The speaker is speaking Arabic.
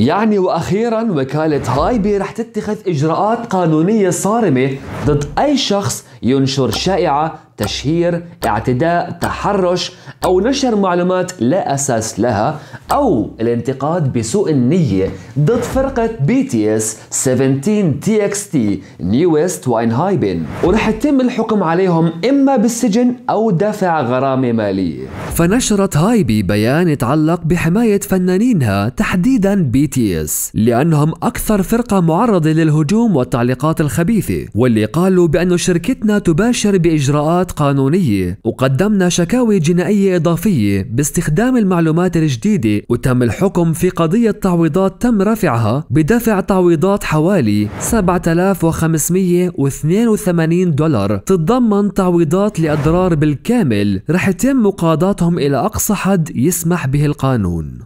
يعني واخيرا وكاله هايبي رح تتخذ اجراءات قانونيه صارمه ضد اي شخص ينشر شائعه تشهير اعتداء تحرش أو نشر معلومات لا أساس لها أو الانتقاد بسوء النية ضد فرقة بي تي اس 17 تي اكس تي نيوست هايبن ورح يتم الحكم عليهم إما بالسجن أو دفع غرامة مالية فنشرت هايبي بيان يتعلق بحماية فنانينها تحديدا بي تي اس لأنهم أكثر فرقة معرضة للهجوم والتعليقات الخبيثة واللي قالوا بأن شركتنا تباشر بإجراءات إجراءات قانونية وقدمنا شكاوي جنائية إضافية باستخدام المعلومات الجديدة وتم الحكم في قضية تعويضات تم رفعها بدفع تعويضات حوالي 7582 دولار تتضمن تعويضات لأضرار بالكامل رح يتم مقاضاتهم إلى أقصى حد يسمح به القانون